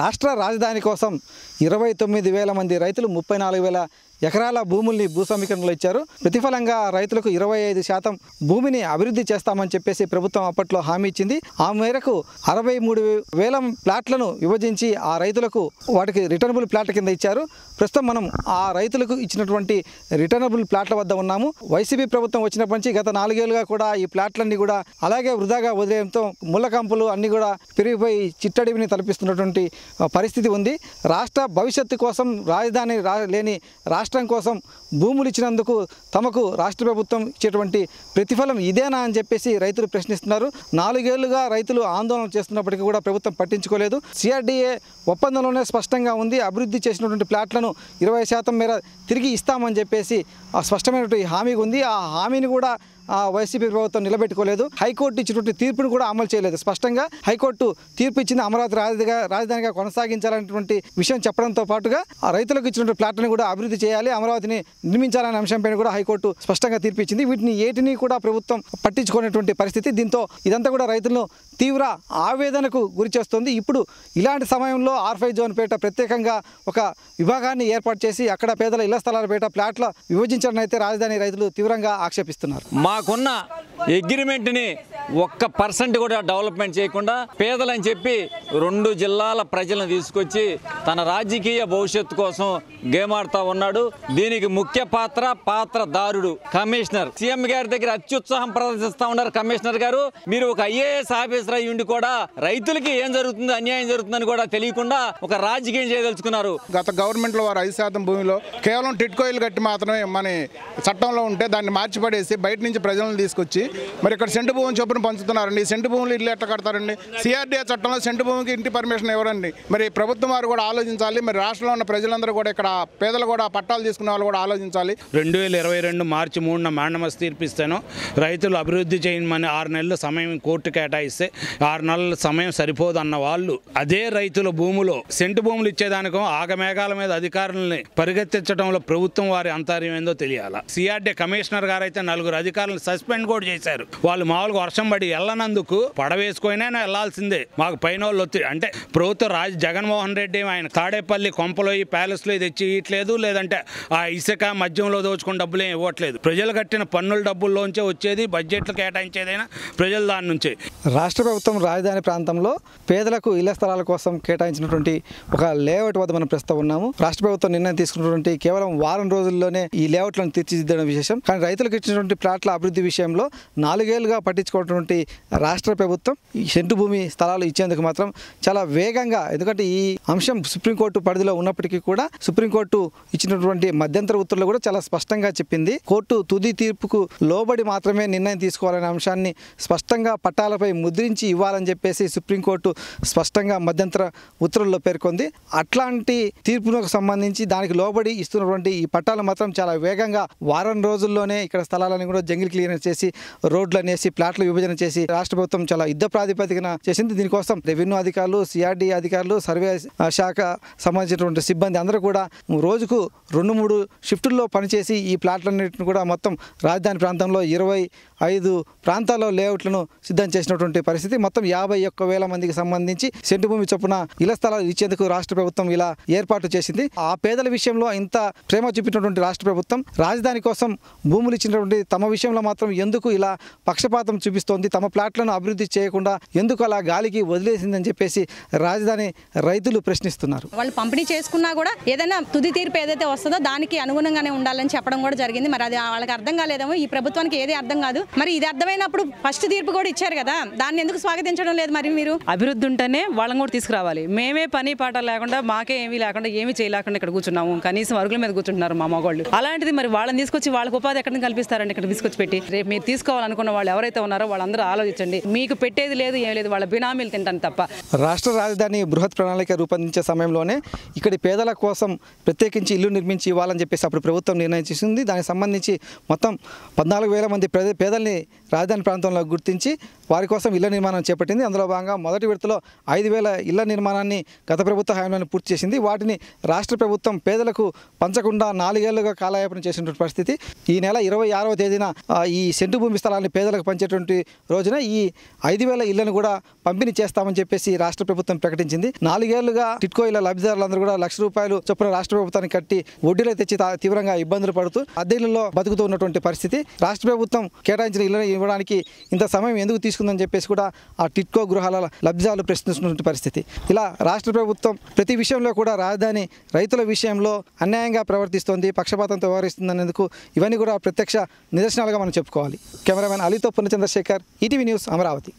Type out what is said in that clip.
రాష్ట్ర రాజధాని కోసం ఇరవై తొమ్మిది వేల మంది రైతులు ముప్పై నాలుగు వేల ఎకరాల భూముల్ని భూస్వామీకరణలో ఇచ్చారు ప్రతిఫలంగా రైతులకు ఇరవై ఐదు శాతం భూమిని అభివృద్ధి చేస్తామని చెప్పేసి ప్రభుత్వం అప్పట్లో హామీ ఇచ్చింది ఆ మేరకు అరవై మూడు వేల ప్లాట్లను విభజించి ఆ రైతులకు వాటికి రిటర్నబుల్ ప్లాట్ల కింద ఇచ్చారు ప్రస్తుతం మనం ఆ రైతులకు ఇచ్చినటువంటి రిటర్నబుల్ ప్లాట్ల వద్ద ఉన్నాము వైసీపీ ప్రభుత్వం వచ్చినప్పటి నుంచి గత నాలుగేళ్లుగా కూడా ఈ ప్లాట్లన్నీ కూడా అలాగే వృధాగా వదిలేయడంతో ముళ్ళకంపులు అన్నీ కూడా పెరిగిపోయి చిట్టడివిని తలపిస్తున్నటువంటి పరిస్థితి ఉంది రాష్ట్ర భవిష్యత్తు కోసం రాజధాని లేని రాష్ట్ర రాష్ట్రం కోసం భూములు ఇచ్చినందుకు తమకు రాష్ట్ర ప్రభుత్వం ఇచ్చేటువంటి ప్రతిఫలం ఇదేనా అని చెప్పేసి రైతులు ప్రశ్నిస్తున్నారు నాలుగేళ్లుగా రైతులు ఆందోళన చేస్తున్నప్పటికీ కూడా ప్రభుత్వం పట్టించుకోలేదు సిఆర్డీఏ ఒప్పందంలోనే స్పష్టంగా ఉంది అభివృద్ధి చేసినటువంటి ప్లాట్లను ఇరవై శాతం మేర తిరిగి ఇస్తామని చెప్పేసి స్పష్టమైనటువంటి హామీగా ఉంది ఆ హామీని కూడా వైసీపీ ప్రభుత్వం నిలబెట్టుకోలేదు హైకోర్టు ఇచ్చినటువంటి తీర్పును కూడా అమలు చేయలేదు స్పష్టంగా హైకోర్టు తీర్పు ఇచ్చింది అమరావతి రాజధానిగా రాజధానిగా కొనసాగించాలనేటువంటి విషయం చెప్పడంతో పాటుగా ఆ రైతులకు ఇచ్చినటువంటి ప్లాట్ని కూడా అభివృద్ధి చేయాలి అమరావతిని నిర్మించాలనే అంశంపైన కూడా హైకోర్టు స్పష్టంగా తీర్పు ఇచ్చింది వీటిని ఏటిని కూడా ప్రభుత్వం పట్టించుకునేటువంటి పరిస్థితి దీంతో ఇదంతా కూడా రైతులను తీవ్ర ఆవేదనకు గురి చేస్తుంది ఇప్పుడు ఇలాంటి సమయంలో ఆర్ఫై జోన్ పేట ప్రత్యేకంగా ఒక విభాగాన్ని ఏర్పాటు చేసి అక్కడ పేదల ఇళ్ల స్థలాల పేట ప్లాట్ల విభజించడం అయితే రాజధాని రైతులు తీవ్రంగా ఆక్షేపిస్తున్నారు మాకున్న అగ్రిమెంట్ని ఒక్క పర్సెంట్ కూడా డెవలప్మెంట్ చేయకుండా పేదలని చెప్పి రెండు జిల్లాల ప్రజలను తీసుకొచ్చి తన రాజకీయ భవిష్యత్తు కోసం గేమ్ ఆడుతూ ఉన్నాడు దీనికి ముఖ్య పాత్ర పాత్రదారుడు కమిషనర్ సీఎం గారి దగ్గర అత్యుత్సాహం ప్రదర్శిస్తూ ఉన్నారు కమిషనర్ గారు మీరు ఒక ఐఏఎస్ ఆఫీసర్ ఉండి కూడా రైతులకి ఏం జరుగుతుంది అన్యాయం జరుగుతుందని కూడా తెలియకుండా ఒక రాజకీయం చేయదలుచుకున్నారు గత గవర్నమెంట్ లో వారు ఐదు శాతం భూమిలో కేవలం టిట్కోయిల్ కట్టి మాత్రమే మన చట్టంలో ఉంటే దాన్ని మార్చిపడేసి బయట నుంచి ప్రజలను తీసుకొచ్చి మరి ఇక్కడ సెంటు భూమి చొప్పున పంచుతున్నారండి సెంటు భూములు ఇల్లు ఎట్లా కడతారండి సిఆర్డీఏ చట్టంలో సెంటు భూమికి ఇంటి పర్మిషన్ ఇవ్వరండి మరి ప్రభుత్వం వారు కూడా ఆలోచించాలి మరి రాష్ట్రంలో ఉన్న ప్రజలందరూ కూడా ఇక్కడ పేదలు కూడా పట్టాలు తీసుకునే వాళ్ళు కూడా ఆలోచించాలి రెండు వేల ఇరవై రెండు మార్చి మూడున మాండమస్ తీర్పిస్తాను రైతులు అభివృద్ధి చేయమని ఆరు నెలల సమయం కోర్టు కేటాయిస్తే ఆరు నెలల సమయం సరిపోదు అన్న వాళ్ళు అదే రైతుల భూములో సెంటు భూములు ఇచ్చేదానికో ఆగమేఘాల మీద అధికారులని పరిగెత్తించడంలో ప్రభుత్వం వారి అంతర్యం ఏందో తెలియాలి సిఆర్డిఏ కమిషనర్ గారు అయితే నలుగురు అధికారులను సస్పెండ్ కూడా చేశారు వాళ్ళు మామూలుగా వర్షం వర్షం పడి వెళ్ళనందుకు పడవేసుకొని వెళ్లాల్సిందే మాకు పైన వాళ్ళు అంటే ప్రభుత్వ రాజు జగన్మోహన్ రెడ్డి ఆయన తాడేపల్లి కొంపలో ఈ లో తెచ్చి ఇవ్వట్లేదు లేదంటే ఆ ఇసుక మద్యంలో దోచుకున్న డబ్బులు ఏమి ఇవ్వట్లేదు ప్రజలు కట్టిన పన్నుల డబ్బుల్లోంచే వచ్చేది బడ్జెట్ కేటాయించేదైనా ప్రజలు దాని నుంచే రాష్ట్ర ప్రభుత్వం రాజధాని ప్రాంతంలో పేదలకు ఇళ్ల స్థలాల కోసం కేటాయించినటువంటి ఒక లేఅవుట్ వద్ద మనం ప్రస్తుతం ఉన్నాము రాష్ట్ర ప్రభుత్వం నిర్ణయం తీసుకున్నటువంటి కేవలం వారం రోజుల్లోనే ఈ లేఅవుట్లను తీర్చిదిద్దడం విశేషం కానీ రైతులకు ఇచ్చినటువంటి ప్లాట్ల అభివృద్ధి విషయంలో నాలుగేళ్లుగా పట్టించుకోవడం ఉన్నటువంటి రాష్ట్ర ప్రభుత్వం ఈ సెంటు భూమి స్థలాలు ఇచ్చేందుకు మాత్రం చాలా వేగంగా ఎందుకంటే ఈ అంశం సుప్రీంకోర్టు పరిధిలో ఉన్నప్పటికీ కూడా సుప్రీంకోర్టు ఇచ్చినటువంటి మధ్యంతర ఉత్తర్వులు కూడా చాలా స్పష్టంగా చెప్పింది కోర్టు తుది తీర్పుకు లోబడి మాత్రమే నిర్ణయం తీసుకోవాలనే అంశాన్ని స్పష్టంగా పట్టాలపై ముద్రించి ఇవ్వాలని చెప్పేసి సుప్రీంకోర్టు స్పష్టంగా మధ్యంతర ఉత్తర్వుల్లో పేర్కొంది అట్లాంటి తీర్పునకు సంబంధించి దానికి లోబడి ఇస్తున్నటువంటి ఈ పట్టాలు మాత్రం చాలా వేగంగా వారం రోజుల్లోనే ఇక్కడ స్థలాలను కూడా జంగిల్ క్లియర్ చేసి రోడ్లు అనేసి ప్లాట్లు విభజన చేసి రాష్ట్ర ప్రభుత్వం చాలా యుద్ధ ప్రాతిపదికన చేసింది దీనికోసం రెవెన్యూ అధికారులు సిఆర్డి అధికారులు సర్వే శాఖ సంబంధించినటువంటి సిబ్బంది అందరూ కూడా రోజుకు రెండు మూడు షిఫ్టుల్లో పనిచేసి ఈ ప్లాట్లన్నింటిని కూడా మొత్తం రాజధాని ప్రాంతంలో ఇరవై ఐదు ప్రాంతాల్లో లేఅవుట్లను సిద్ధం చేసినటువంటి పరిస్థితి మొత్తం యాభై ఒక్క వేల మందికి సంబంధించి సెంటు భూమి చొప్పున ఇళ్ల స్థలాలు ఇచ్చేందుకు రాష్ట్ర ప్రభుత్వం ఇలా ఏర్పాటు చేసింది ఆ పేదల విషయంలో ఇంత ప్రేమ చూపినటువంటి రాష్ట్ర ప్రభుత్వం రాజధాని కోసం భూములు ఇచ్చినటువంటి తమ విషయంలో మాత్రం ఎందుకు ఇలా పక్షపాతం చూపిస్తూ చేస్తోంది తమ ప్లాట్లను అభివృద్ధి చేయకుండా ఎందుకు అలా గాలికి వదిలేసిందని చెప్పేసి రాజధాని రైతులు ప్రశ్నిస్తున్నారు వాళ్ళు పంపిణీ చేసుకున్నా కూడా ఏదైనా తుది తీర్పు ఏదైతే వస్తుందో దానికి అనుగుణంగానే ఉండాలని చెప్పడం కూడా జరిగింది మరి అది వాళ్ళకి అర్థం కాలేదేమో ఈ ప్రభుత్వానికి ఏది అర్థం కాదు మరి ఇది అర్థమైనప్పుడు ఫస్ట్ తీర్పు కూడా ఇచ్చారు కదా దాన్ని ఎందుకు స్వాగతించడం లేదు మరి మీరు అభివృద్ధి ఉంటేనే వాళ్ళని కూడా తీసుకురావాలి మేమే పని పాట లేకుండా మాకే ఏమీ లేకుండా ఏమి చేయలేకుండా ఇక్కడ కూర్చున్నాము కనీసం అరుగుల మీద కూర్చుంటున్నారు మా మగవాళ్ళు అలాంటిది మరి వాళ్ళని తీసుకొచ్చి వాళ్ళకి ఉపాధి ఎక్కడ కల్పిస్తారండి ఇక్కడ తీసుకొచ్చి పెట్టి రేపు మీరు తీసుకోవాలనుకున్న వాళ్ళు ఎవరైతే ఉన్నారో వాళ్ళు వాళ్ళందరూ ఆలోచించండి మీకు పెట్టేది లేదు ఏం లేదు వాళ్ళ బినామీలు తింటాను తప్ప రాష్ట్ర రాజధాని బృహత్ ప్రణాళిక రూపొందించే సమయంలోనే ఇక్కడి పేదల కోసం ప్రత్యేకించి ఇల్లు నిర్మించి ఇవ్వాలని చెప్పేసి అప్పుడు ప్రభుత్వం నిర్ణయించింది దానికి సంబంధించి మొత్తం పద్నాలుగు వేల మంది పేదల్ని రాజధాని ప్రాంతంలో గుర్తించి వారి కోసం ఇళ్ల నిర్మాణం చేపట్టింది అందులో భాగంగా మొదటి విడతలో ఐదు వేల ఇళ్ల నిర్మాణాన్ని గత ప్రభుత్వ హామీలను పూర్తి చేసింది వాటిని రాష్ట్ర ప్రభుత్వం పేదలకు పంచకుండా నాలుగేళ్లుగా కాలయాపన చేసినటువంటి పరిస్థితి ఈ నెల ఇరవై ఆరవ తేదీన ఈ సెంటు భూమి స్థలాన్ని పేదలకు పంచేటువంటి రోజున ఈ ఐదు వేల ఇళ్లను కూడా పంపిణీ చేస్తామని చెప్పేసి రాష్ట్ర ప్రభుత్వం ప్రకటించింది నాలుగేళ్లుగా టిట్కో ఇళ్ల లబ్ధిదారులందరూ కూడా లక్ష రూపాయలు చొప్పున రాష్ట్ర ప్రభుత్వానికి కట్టి వడ్డీలో తెచ్చి తీవ్రంగా ఇబ్బందులు పడుతూ అద్దెలలో బతుకుతూ ఉన్నటువంటి పరిస్థితి రాష్ట్ర ప్రభుత్వం కేటాయించిన ఇళ్ల ఇవ్వడానికి ఇంత సమయం ఎందుకు తీసుకుందని చెప్పేసి కూడా ఆ టిట్కో గృహాల లబ్ధిదారులు ప్రశ్నిస్తున్న పరిస్థితి ఇలా రాష్ట్ర ప్రభుత్వం ప్రతి విషయంలో కూడా రాజధాని రైతుల విషయంలో అన్యాయంగా ప్రవర్తిస్తోంది పక్షపాతంతో వ్యవహరిస్తుందనేందుకు ఇవన్నీ కూడా ప్రత్యక్ష నిదర్శనాలుగా మనం చెప్పుకోవాలి కెమెరామెన్ అలీతో చంద్రశేఖర్ ఈటీవీ న్యూస్ అమరావతి